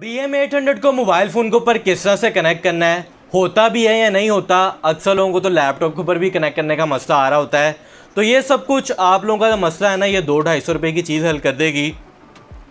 B M eight hundred को mobile phone के ऊपर किस तरह से कनेक्ट करना है होता भी है या नहीं होता अक्सर लोगों को तो लैपटॉप के ऊपर भी कनेक्ट करने का मसला आ रहा होता है तो ये सब कुछ आप लोगों का जो मसला है ना ये दो ढाई सौ रुपये की चीज़ हल कर देगी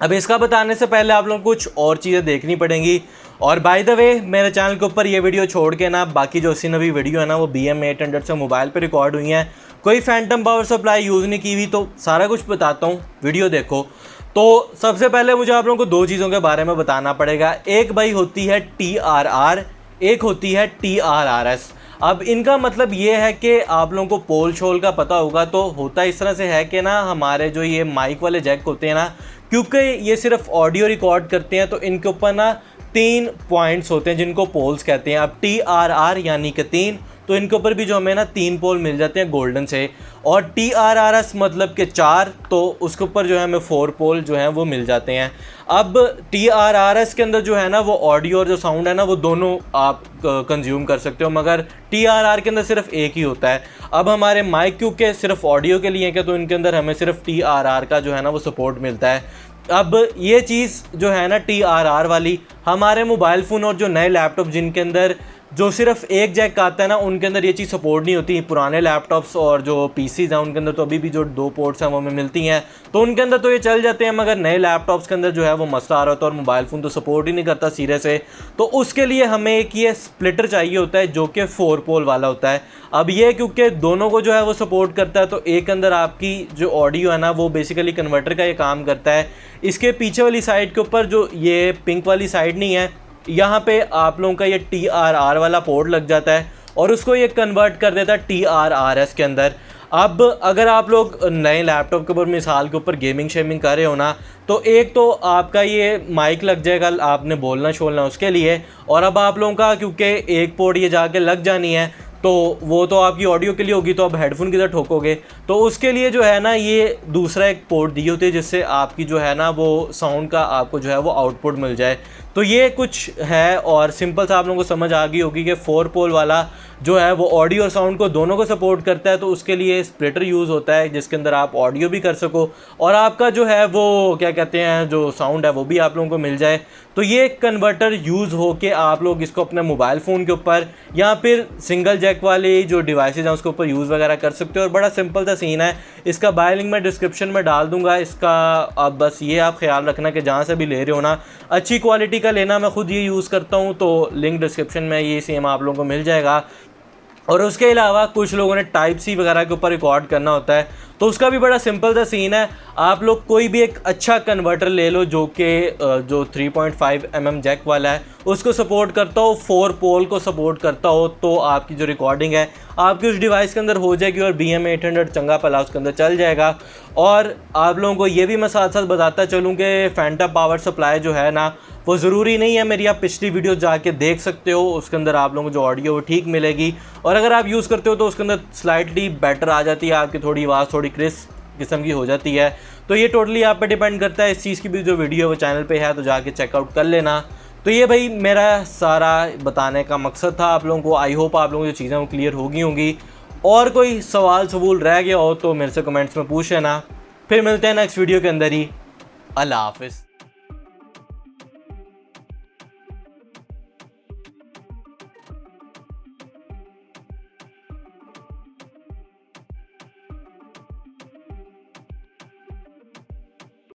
अब इसका बताने से पहले आप लोग कुछ और चीज़ें देखनी पड़ेंगी और बाय द वे मेरे चैनल के ऊपर ये वीडियो छोड़ के ना बाकी जो सी नवी वीडियो है ना वो बी एम एट हंड्रेड से मोबाइल पर रिकॉर्ड हुई हैं कोई फैंटम पावर सप्लाई यूज़ नहीं की हुई तो सारा कुछ बताता हूँ वीडियो देखो तो सबसे पहले मुझे आप लोगों को दो चीज़ों के बारे में बताना पड़ेगा एक भाई होती है टी आर आर एक होती है टी आर आर एस अब इनका मतलब ये है कि आप लोगों को पोल शोल का पता होगा तो होता इस तरह से है कि ना हमारे जो ये माइक वाले जैक होते हैं ना क्योंकि ये सिर्फ ऑडियो रिकॉर्ड करते हैं तो इनके ऊपर ना तीन पॉइंट्स होते हैं जिनको पोल्स कहते हैं अब टी आर आर यानी कि तीन तो इनके ऊपर भी जो हमें ना तीन पोल मिल जाते हैं गोल्डन से और टी आर आर एस मतलब के चार तो उसके ऊपर जो है हमें फोर पोल जो है वो मिल जाते हैं अब टी आर आर एस के अंदर जो है ना वो ऑडियो और जो साउंड है ना वो दोनों आप कंज्यूम कर सकते हो मगर टी आर आर के अंदर सिर्फ एक ही होता है अब हमारे माइक क्यों के सिर्फ ऑडियो के लिए क्या तो इनके अंदर हमें सिर्फ टी आर आर का जो है ना वो सपोर्ट मिलता है अब ये चीज़ जो है ना टी आर आर वाली हमारे मोबाइल फ़ोन और जो नए लैपटॉप जिनके अंदर जो सिर्फ एक जैक का आता है ना उनके अंदर ये चीज़ सपोर्ट नहीं होती पुराने लैपटॉप्स और जो पीसीज हैं उनके अंदर तो अभी भी जो दो पोर्ट्स हैं वो हमें मिलती हैं तो उनके अंदर तो ये चल जाते हैं मगर नए लैपटॉप्स के अंदर जो है वो मसला आ रहा होता है और मोबाइल फ़ोन तो सपोर्ट ही नहीं करता सीरे से तो उसके लिए हमें एक ये स्प्लिटर चाहिए होता है जो कि फोर पोल वाला होता है अब ये क्योंकि दोनों को जो है वो सपोर्ट करता है तो एक अंदर आपकी जो ऑडियो है ना वो बेसिकली कन्वर्टर का ये काम करता है इसके पीछे वाली साइड के ऊपर जो ये पिंक वाली साइड नहीं है यहाँ पे आप लोगों का ये टी आर आर वाला पोर्ट लग जाता है और उसको ये कन्वर्ट कर देता है टी आर आर एस के अंदर अब अगर आप लोग नए लैपटॉप के ऊपर मिसाल के ऊपर गेमिंग शेमिंग कर रहे हो ना तो एक तो आपका ये माइक लग जाएगा आपने बोलना छोलना उसके लिए और अब आप लोगों का क्योंकि एक पोर्ट ये जाके लग जानी है तो वो तो आपकी ऑडियो के लिए होगी तो आप हेडफोन की तरह ठोकोगे तो उसके लिए जो है ना ये दूसरा एक पोर्ट दी होती है जिससे आपकी जो है ना वो साउंड का आपको जो है वो आउटपुट मिल जाए तो ये कुछ है और सिंपल सा आप लोगों को समझ आ गई होगी कि फोर पोल वाला जो है वो ऑडियो और साउंड को दोनों को सपोर्ट करता है तो उसके लिए स्प्लिटर यूज़ होता है जिसके अंदर आप ऑडियो भी कर सको और आपका जो है वो क्या कहते हैं जो साउंड है वो भी आप लोगों को मिल जाए तो ये कन्वर्टर यूज़ हो के आप लोग इसको अपने मोबाइल फ़ोन के ऊपर या फिर सिंगल जैक टेक वाले जो डिवाइसेज हैं उसके ऊपर यूज़ वगैरह कर सकते हो और बड़ा सिंपल सा सीन है इसका बाय लिंक मैं डिस्क्रिप्शन में डाल दूंगा इसका अब बस ये आप ख्याल रखना कि जहाँ से भी ले रहे हो ना अच्छी क्वालिटी का लेना मैं खुद ये यूज़ करता हूँ तो लिंक डिस्क्रिप्शन में ये सेम आप लोगों को मिल जाएगा और उसके अलावा कुछ लोगों ने टाइप सी वगैरह के ऊपर रिकॉर्ड करना होता है तो उसका भी बड़ा सिंपल सा सीन है आप लोग कोई भी एक अच्छा कन्वर्टर ले लो जो कि जो 3.5 पॉइंट mm जैक वाला है उसको सपोर्ट करता हो फोर पोल को सपोर्ट करता हो तो आपकी जो रिकॉर्डिंग है आपकी उस डिवाइस के अंदर हो जाएगी और बी एम एट हंड्रेड चंगा पला उसके अंदर चल जाएगा और आप लोगों को ये भी मैं साथ साथ बताता चलूँ कि फैंटा पावर सप्लाई जो है ना वो ज़रूरी नहीं है मेरी आप पिछली वीडियो जाके देख सकते हो उसके अंदर आप लोगों को जो ऑडियो वो ठीक मिलेगी और अगर आप यूज़ करते हो तो उसके अंदर स्लाइटली बेटर आ जाती है आपकी थोड़ी आवाज़ थोड़ी क्रिस किस्म की हो जाती है तो ये टोटली आप पर डिपेंड करता है इस चीज़ की भी जो वीडियो वो चैनल पर है तो जाके चेकआउट कर लेना तो ये भाई मेरा सारा बताने का मकसद था आप लोगों को आई होप आप लोगों को जो चीज़ें वो क्लियर होगी होंगी और कोई सवाल सबूल रह गया हो तो मेरे से कमेंट्स में पूछ लेना फिर मिलते हैं नेक्स्ट वीडियो के अंदर ही अल्लाह हाफिज़